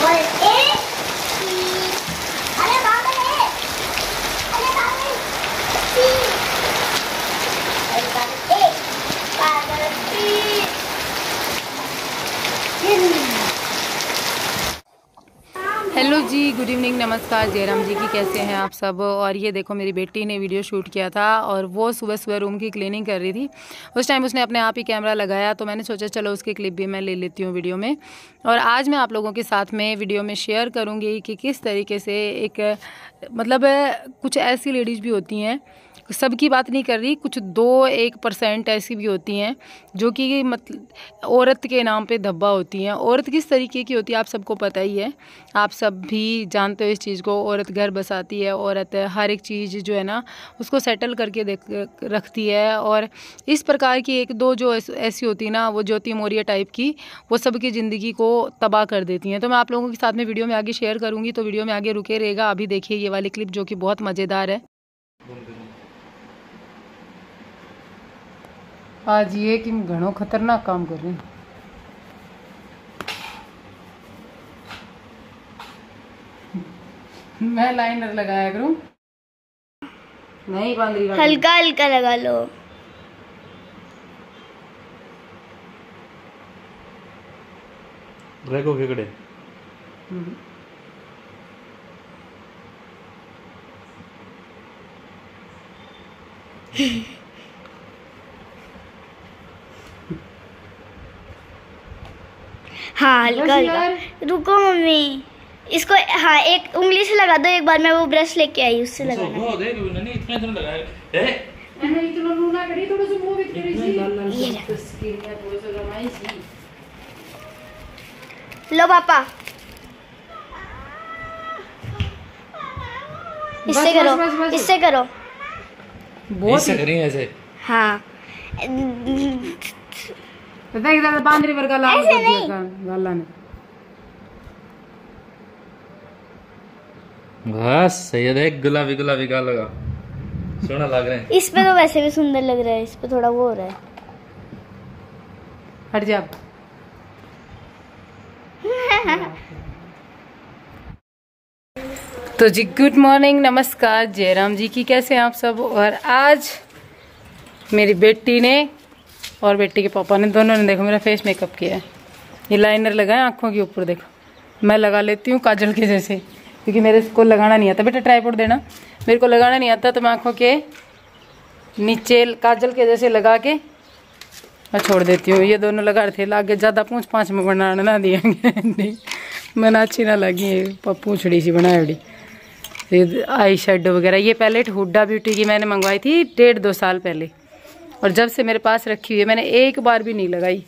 What is जी good evening नमस्कार जयराम जी की कैसे हैं आप सब और ये देखो मेरी बेटी ने वीडियो शूट किया था और वो सुबह सुबह रूम की क्लीनिंग कर रही थी उस टाइम उसने अपने आप ही कैमरा लगाया तो मैंने सोचा चलो उसकी क्लिप भी मैं ले लेती हूँ वीडियो में और आज मैं आप लोगों के साथ में वीडियो में शेयर करूँगी कि किस तरीके से एक मतलब कुछ ऐसी लेडीज़ भी होती हैं सबकी बात नहीं कर रही कुछ दो एक परसेंट ऐसी भी होती हैं जो कि मतलब औरत के नाम पे धब्बा होती हैं औरत किस तरीके की होती है आप सबको पता ही है आप सब भी जानते हो इस चीज़ को औरत घर बसाती है औरत हर एक चीज़ जो है ना उसको सेटल करके देख रखती है और इस प्रकार की एक दो जो ऐसी होती है ना वो ज्योति मौर्य टाइप की वो सबकी ज़िंदगी को तबाह कर देती हैं तो मैं आप लोगों के साथ में वीडियो में आगे शेयर करूँगी तो वीडियो में आगे रुके रहेगा अभी देखिए ये वाली क्लिप जो कि बहुत मज़ेदार है आज ये कि घो खतरनाक काम कर रही मैं लाइनर लगाया करूं नहीं बांध रही हल्का हल्का लगा लो रेगो केकड़े हम्म हाँ हल्का हल्का रुको मम्मी इसको हाँ एक उंगली से लगा दो एक बार मैं वो ब्रश लेके आई उससे लगा तो लो पापा इससे करो इससे करो बहुत ऐसे हाँ पता तो है दादा बांध रिवर का ऐसे नहीं गाला ने बस सही है देख गुलाबी गुलाबी का लगा सोना लग रहा है इस पे तो वैसे भी सुंदर लग रहा है इस पे थोड़ा वो हो रहा है हट जा तो जी गुड मॉर्निंग नमस्कार जयराम जी की कैसे हैं आप सब और आज मेरी बेटी ने और बेटी के पापा ने दोनों ने देखो मेरा फेस मेकअप किया है ये लाइनर लगाए आँखों के ऊपर देखो मैं लगा लेती हूँ काजल के जैसे क्योंकि मेरे को लगाना नहीं आता बेटा ट्राईपोर्ट देना मेरे को लगाना नहीं आता तो मैं आँखों के नीचे काजल के जैसे लगा के मैं छोड़ देती हूँ ये दोनों लगा रहे थे लागे ज़्यादा पूछ पाँच में बना ना दिया मैं अच्छी ना लगी पूछड़ी सी बनाए फिर आई शेडो वगैरह ये पहले हुडा ब्यूटी की मैंने मंगवाई थी डेढ़ दो साल पहले और जब से मेरे पास रखी हुई है मैंने एक बार भी नहीं लगाई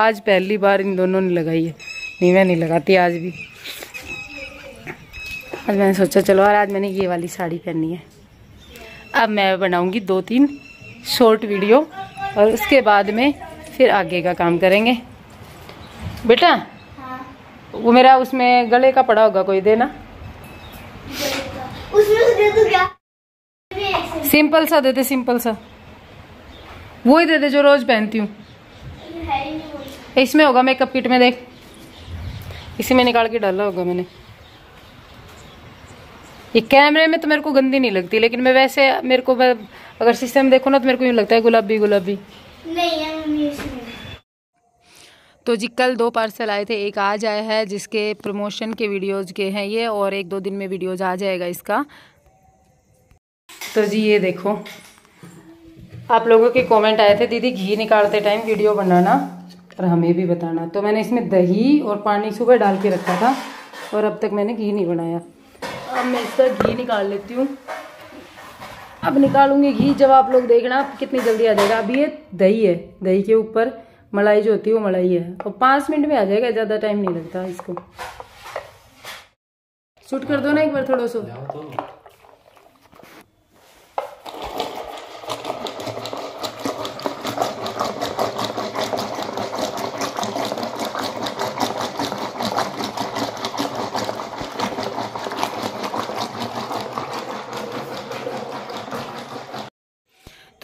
आज पहली बार इन दोनों ने लगाई है नहीं मैं नहीं लगाती आज भी आज मैंने सोचा चलो और आज मैंने ये वाली साड़ी पहनी है अब मैं बनाऊंगी दो तीन शॉर्ट वीडियो और उसके बाद में फिर आगे का काम करेंगे बेटा हाँ। वो मेरा उसमें गले का पड़ा होगा कोई देना उसमें दे सिंपल सा दे दे सिंपल सा वो ही दे दे जो रोज़ पहनती हूँ इसमें होगा मेकअप किट में देख इसी में निकाल के डाला होगा मैंने ये कैमरे में तो मेरे को गंदी नहीं लगती लेकिन मैं वैसे मेरे को मैं अगर सिस्टम देखो ना तो मेरे को यूँ लगता है गुलाबी गुलाबी तो जी कल दो पार्सल आए थे एक आज आया है जिसके प्रमोशन के वीडियोज़ के हैं ये और एक दो दिन में वीडियोज़ आ जाएगा इसका तो जी ये देखो आप लोगों के कमेंट आए थे दीदी घी निकालते टाइम वीडियो बनाना और हमें भी बताना तो मैंने इसमें दही और पानी सुबह डाल के रखा था और अब तक मैंने घी नहीं बनाया अब मैं इसका घी निकाल लेती हूँ अब निकालूंगी घी जब आप लोग देखना कितनी जल्दी आ जाएगा अभी ये दही है दही के ऊपर मलाई जो होती है वो मलाई है और पाँच मिनट में आ जाएगा ज़्यादा टाइम नहीं लगता इसको शूट कर दो ना एक बार थोड़ा सो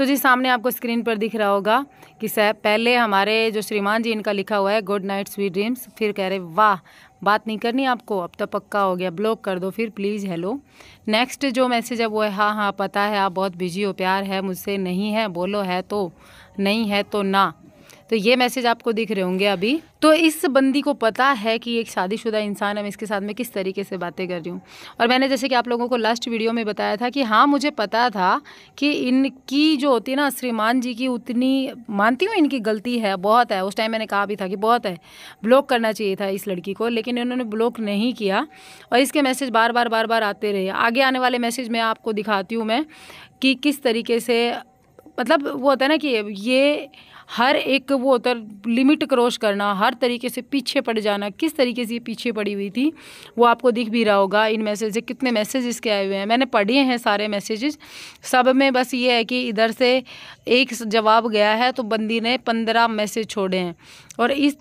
तो जी सामने आपको स्क्रीन पर दिख रहा होगा कि पहले हमारे जो श्रीमान जी इनका लिखा हुआ है गुड नाइट स्वीट ड्रीम्स फिर कह रहे वाह बात नहीं करनी आपको अब तो पक्का हो गया ब्लॉक कर दो फिर प्लीज़ हेलो नेक्स्ट जो मैसेज है वो है हाँ हाँ पता है आप बहुत बिजी हो प्यार है मुझसे नहीं है बोलो है तो नहीं है तो ना तो ये मैसेज आपको दिख रहे होंगे अभी तो इस बंदी को पता है कि एक शादीशुदा इंसान है मैं इसके साथ में किस तरीके से बातें कर रही हूँ और मैंने जैसे कि आप लोगों को लास्ट वीडियो में बताया था कि हाँ मुझे पता था कि इनकी जो होती है ना श्रीमान जी की उतनी मानती हूँ इनकी गलती है बहुत है उस टाइम मैंने कहा भी था कि बहुत है ब्लॉक करना चाहिए था इस लड़की को लेकिन इन्होंने ब्लॉक नहीं किया और इसके मैसेज बार बार बार बार आते रहे आगे आने वाले मैसेज मैं आपको दिखाती हूँ मैं कि किस तरीके से मतलब वो होता है ना कि ये हर एक वो होता है लिमिट क्रॉस करना हर तरीके से पीछे पड़ जाना किस तरीके से ये पीछे पड़ी हुई थी वो आपको दिख भी रहा होगा इन मैसेज से कितने मैसेजेस के आए हुए हैं मैंने पढ़े हैं सारे मैसेजेस सब में बस ये है कि इधर से एक जवाब गया है तो बंदी ने पंद्रह मैसेज छोड़े हैं और इस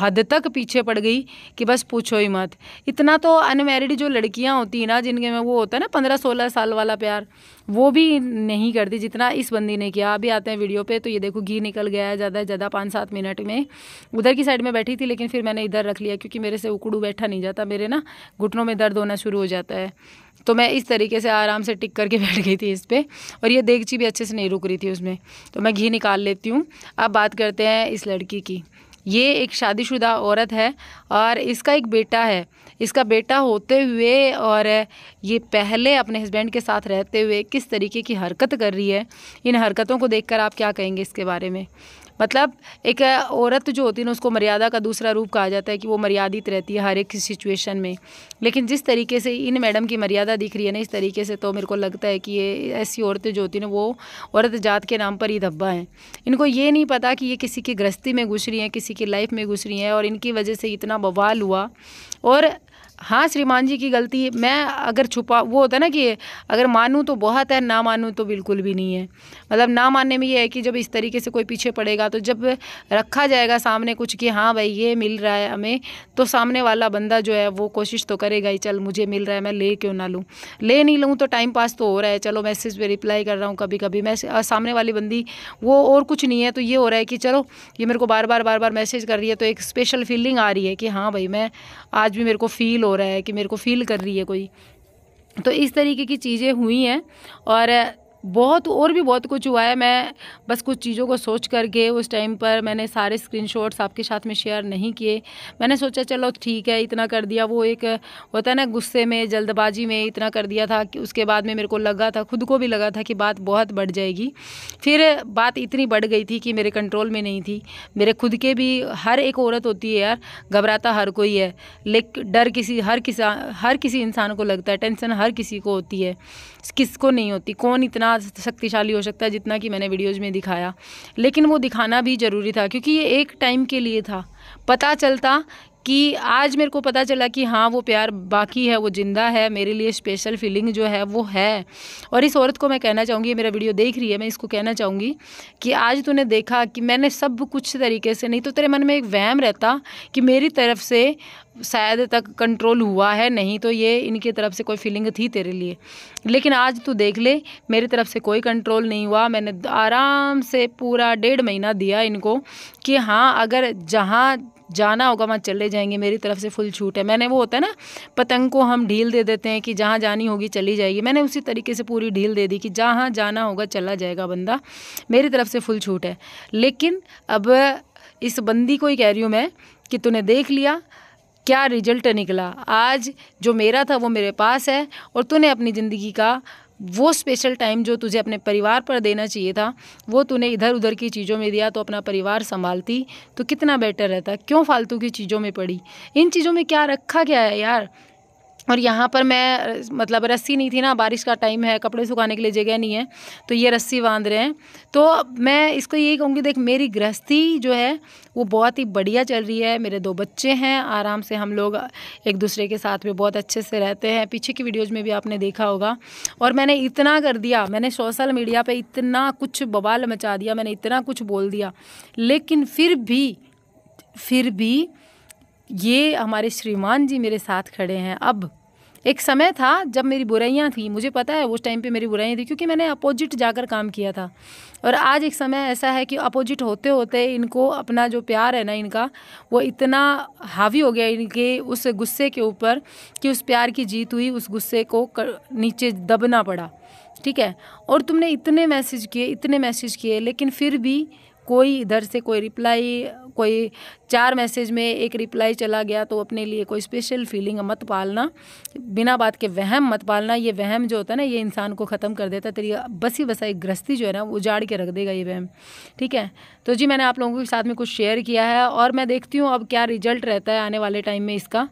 हद तक पीछे पड़ गई कि बस पूछो ही मत इतना तो अनमेरिड जो लड़कियां होती हैं ना जिनके में वो होता है ना पंद्रह सोलह साल वाला प्यार वो भी नहीं करती जितना इस बंदी ने किया अभी आते हैं वीडियो पे तो ये देखो घी निकल गया है ज़्यादा ज़्यादा पाँच सात मिनट में उधर की साइड में बैठी थी लेकिन फिर मैंने इधर रख लिया क्योंकि मेरे से उकड़ू बैठा नहीं जाता मेरे ना घुटनों में दर्द होना शुरू हो जाता है तो मैं इस तरीके से आराम से टिक करके बैठ गई थी इस पर और ये देगची भी अच्छे से नहीं रुक रही थी उसमें तो मैं घी निकाल लेती हूँ अब बात करते हैं इस लड़की की ये एक शादीशुदा औरत है और इसका एक बेटा है इसका बेटा होते हुए और ये पहले अपने हस्बैंड के साथ रहते हुए किस तरीके की हरकत कर रही है इन हरकतों को देखकर आप क्या कहेंगे इसके बारे में मतलब एक औरत जो होती है ना उसको मर्यादा का दूसरा रूप कहा जाता है कि वो मर्यादित रहती है हर एक सिचुएशन में लेकिन जिस तरीके से इन मैडम की मर्यादा दिख रही है ना इस तरीके से तो मेरे को लगता है कि ये ऐसी औरतें जो होती हैं वो औरत जात के नाम पर ही धब्बा हैं इनको ये नहीं पता कि ये किसी की गृहस्थी में घुस रही हैं किसी की लाइफ में घुस रही हैं और इनकी वजह से इतना बवाल हुआ और हाँ श्रीमान जी की गलती मैं अगर छुपा वो होता है ना कि अगर मानूँ तो बहुत है ना मानूँ तो बिल्कुल भी नहीं है मतलब ना मानने में ये है कि जब इस तरीके से कोई पीछे पड़ेगा तो जब रखा जाएगा सामने कुछ कि हाँ भाई ये मिल रहा है हमें तो सामने वाला बंदा जो है वो कोशिश तो करेगा ही चल मुझे मिल रहा है मैं ले क्यों ना लूँ ले नहीं लूँ तो टाइम पास तो हो रहा है चलो मैसेज पर रिप्लाई कर रहा हूँ कभी कभी मैं सामने वाली बंदी वो और कुछ नहीं है तो ये हो रहा है कि चलो ये मेरे को बार बार बार बार मैसेज कर रही है तो एक स्पेशल फीलिंग आ रही है कि हाँ भाई मैं आज भी मेरे को फील हो रहा है कि मेरे को फील कर रही है कोई तो इस तरीके की चीज़ें हुई हैं और बहुत और भी बहुत कुछ हुआ है मैं बस कुछ चीज़ों को सोच करके उस टाइम पर मैंने सारे स्क्रीनशॉट्स आपके साथ में शेयर नहीं किए मैंने सोचा चलो ठीक है इतना कर दिया वो एक होता है ना गुस्से में जल्दबाजी में इतना कर दिया था कि उसके बाद में मेरे को लगा था खुद को भी लगा था कि बात बहुत बढ़ जाएगी फिर बात इतनी बढ़ गई थी कि मेरे कंट्रोल में नहीं थी मेरे खुद के भी हर एक औरत होती है यार घबराता हर कोई है लेकिन डर किसी हर किसान हर किसी इंसान को लगता है टेंशन हर किसी को होती है किसको नहीं होती कौन इतना इतना शक्तिशाली हो सकता है जितना कि मैंने वीडियोज़ में दिखाया लेकिन वो दिखाना भी ज़रूरी था क्योंकि ये एक टाइम के लिए था पता चलता कि आज मेरे को पता चला कि हाँ वो प्यार बाकी है वो ज़िंदा है मेरे लिए स्पेशल फीलिंग जो है वो है और इस औरत को मैं कहना चाहूँगी मेरा वीडियो देख रही है मैं इसको कहना चाहूँगी कि आज तूने देखा कि मैंने सब कुछ तरीके से नहीं तो तेरे मन में एक वहम रहता कि मेरी तरफ से शायद तक कंट्रोल हुआ है नहीं तो ये इनकी तरफ से कोई फीलिंग थी तेरे लिए लेकिन आज तू देख ले मेरी तरफ से कोई कंट्रोल नहीं हुआ मैंने आराम से पूरा डेढ़ महीना दिया इनको कि हाँ अगर जहाँ जाना होगा वहाँ चले जाएंगे मेरी तरफ से फुल छूट है मैंने वो होता है ना पतंग को हम ढील दे देते हैं कि जहाँ जानी होगी चली जाएगी मैंने उसी तरीके से पूरी ढील दे दी कि जहाँ जाना होगा चला जाएगा बंदा मेरी तरफ से फुल छूट है लेकिन अब इस बंदी को ही कह रही हूँ मैं कि तूने देख लिया क्या रिजल्ट निकला आज जो मेरा था वो मेरे पास है और तूने अपनी ज़िंदगी का वो स्पेशल टाइम जो तुझे अपने परिवार पर देना चाहिए था वो तूने इधर उधर की चीज़ों में दिया तो अपना परिवार संभालती तो कितना बेटर रहता क्यों फालतू की चीज़ों में पड़ी इन चीज़ों में क्या रखा गया है यार और यहाँ पर मैं मतलब रस्सी नहीं थी ना बारिश का टाइम है कपड़े सुखाने के लिए जगह नहीं है तो ये रस्सी बांध रहे हैं तो मैं इसको यही कहूँगी देख मेरी गृहस्थी जो है वो बहुत ही बढ़िया चल रही है मेरे दो बच्चे हैं आराम से हम लोग एक दूसरे के साथ में बहुत अच्छे से रहते हैं पीछे की वीडियोज़ में भी आपने देखा होगा और मैंने इतना कर दिया मैंने सोशल मीडिया पर इतना कुछ बवाल मचा दिया मैंने इतना कुछ बोल दिया लेकिन फिर भी फिर भी ये हमारे श्रीमान जी मेरे साथ खड़े हैं अब एक समय था जब मेरी बुराइयाँ थी मुझे पता है उस टाइम पे मेरी बुराइयाँ थी क्योंकि मैंने अपोजिट जाकर काम किया था और आज एक समय ऐसा है कि अपोजिट होते होते इनको अपना जो प्यार है ना इनका वो इतना हावी हो गया इनके उस गुस्से के ऊपर कि उस प्यार की जीत हुई उस गुस्से को कर, नीचे दबना पड़ा ठीक है और तुमने इतने मैसेज किए इतने मैसेज किए लेकिन फिर भी कोई इधर से कोई रिप्लाई कोई चार मैसेज में एक रिप्लाई चला गया तो अपने लिए कोई स्पेशल फीलिंग मत पालना बिना बात के वहम मत पालना ये वहम जो होता है ना ये इंसान को ख़त्म कर देता है तेरी बसी बसाई ग्रस्ती जो है ना उजाड़ के रख देगा ये वहम ठीक है तो जी मैंने आप लोगों के साथ में कुछ शेयर किया है और मैं देखती हूँ अब क्या रिजल्ट रहता है आने वाले टाइम में इसका